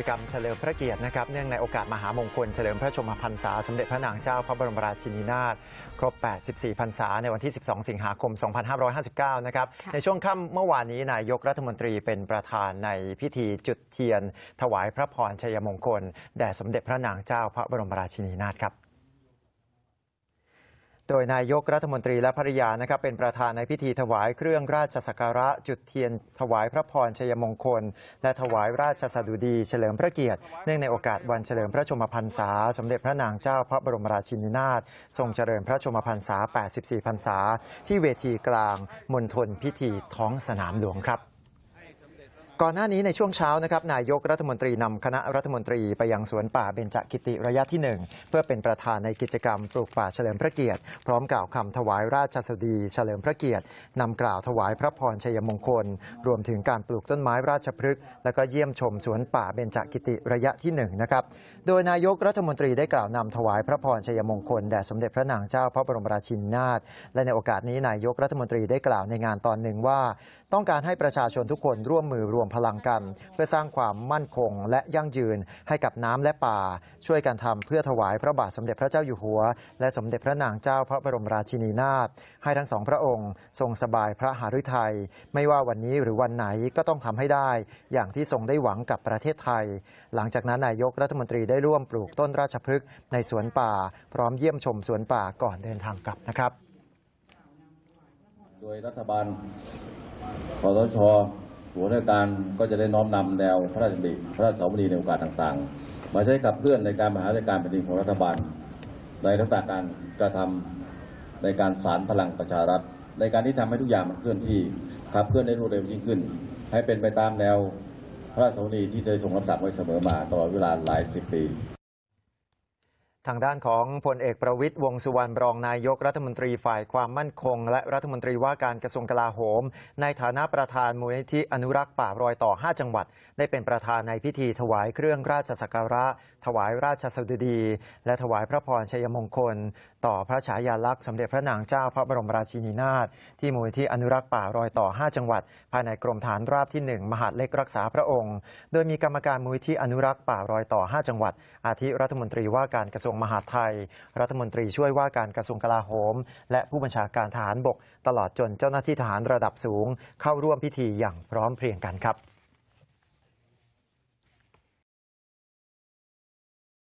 จกรรมเฉลิมพระเกียรตินะครับ เนื่องในโอกาสมหามงคล เฉลิมพระชมพรรษา สมเด็จพระนางเจ้าพระบรมราชินีนาถครบ 84 พรรษา ในวันที่ 12 สิงหาคม 2559 นะครับ ในช่วงค่ำเมื่อวานนี้ นายกรัฐมนตรีเป็นประธานในพิธีจุดเทียน ถวายพระพรชัยมงคล แด่สมเด็จพระนางเจ้าพระบรมราชินีนาถครับโดยนายกรัฐมนตรีและภรรยานะครับเป็นประธานในพิธีถวายเครื่องราชสักการะจุดเทียน ถวายพระพรชัยมงคลและถวายราชสดุดีเฉลิมพระเกียรติเนื่องในโอกาสวันเฉลิม พระชมพรรษาสมเด็จพระนางเจ้าพระบรมราชินีนาถทรงเจริญพระชมพรรษา 84 พรรษา ที่เวทีกลางมณฑลพิธีท้องสนามหลวงครับก่อนหน้านี้ในช่วงเช้านะครับนายกรัฐมนตรีนำคณะรัฐมนตรีไปยังสวนป่าเบญจกิติระยะที่ 1 เพื่อเป็นประธานในกิจกรรมปลูกป่า เฉลิมพระเกียรติ พร้อมกล่าวคำถวายราชสดีเฉลิมพระเกียรตินำกล่าวถวายพระพรชัยมงคล รวมถึงการปลูกต้นไม้ราชพฤกษ์และก็เยี่ยมชมสวนป่าเบญจกิติระยะที่1นะครับโดยนายกรัฐมนตรีได้กล่าวนำถวายพระพรชัยมงคลแด่สมเด็จพระนางเจ้าพระบรมราชินีนาถและในโอกาสนี้นายกรัฐมนตรีได้กล่าวในงานตอนหนึ่งว่า ต้องการให้ประชาชนทุกคนร่วมมือรวมพลังกันเพื่อสร้างความมั่นคงและยั่งยืนให้กับน้ำและป่า ช่วยกันทำเพื่อถวายพระบาทสมเด็จพระเจ้าอยู่หัว และสมเด็จพระนางเจ้าพระบรมราชินีนาถให้ทั้งสองพระองค์ ทรงสบายพระหฤทัยไม่ว่าวันนี้หรือวันไหนก็ต้องทำให้ได้อย่างที่ทรงได้หวังกับประเทศไทย หลังจากนั้นนายกรัฐมนตรีได้ร่วมปลูกต้นราชพฤกษ์ในสวนป่า พร้อมเยี่ยมชมสวนป่าก่อนเดินทางกลับนะครับ โดยรัฐบาลคอสชหัวหน้าการก็จะได้น้อมนำแนวพระราชบิพระราชสวณีในโอกาสต่างๆ มาใช้ขับเคลื่อนในการมหาราชการแผ่นดินของรัฐบาลในทักษะการกระทำในการสานพลังประชารัฐ ในการที่ทำให้ทุกอย่างมันเคลื่อนที่ขับเคลื่อนได้รวดเร็วยิ่งขึ้น ให้เป็นไปตามแนวพระราชสัตีที่เคยทรงรับสั่งไว้เสมอมาตลอดเวลาหลายสิบปีทางด้านของพลเอกประวิทย์วงสุวรรณบรองนายยกรัฐมนตรีฝ่ายความมั่นคง และรัฐมนตรีว่าการกระทรวงกลาโหม ในฐานะประธานมูลนิธิอนุรักษ์ป่ารอยต่อ 5 จังหวัด ได้เป็นประธานในพิธีถวายเครื่องราชสักการะ ถวายราชสดุดี และถวายพระพรชัยมงคล ต่อพระฉายาลักษณ์สมเด็จพระนางเจ้าพระบรมราชินีนาถที่มูลนิธิอนุรักษ์ป่ารอยต่อ 5 จังหวัด ภายในกรมฐานราบที่ 1 มหาดเล็กรักษาพระองค์ โดยมีกรรมการมูลนิธิอนุรักษ์ป่ารอยต่อ 5 จังหวัด อาทิรัฐมนตรีว่าการกระทรวงงมหาดไทย รัฐมนตรีช่วยว่าการกระทรวงกลาโหม และผู้บัญชาการทหารบก ตลอดจนเจ้าหน้าที่ทหารระดับสูง เข้าร่วมพิธีอย่างพร้อมเพรียงกันครับ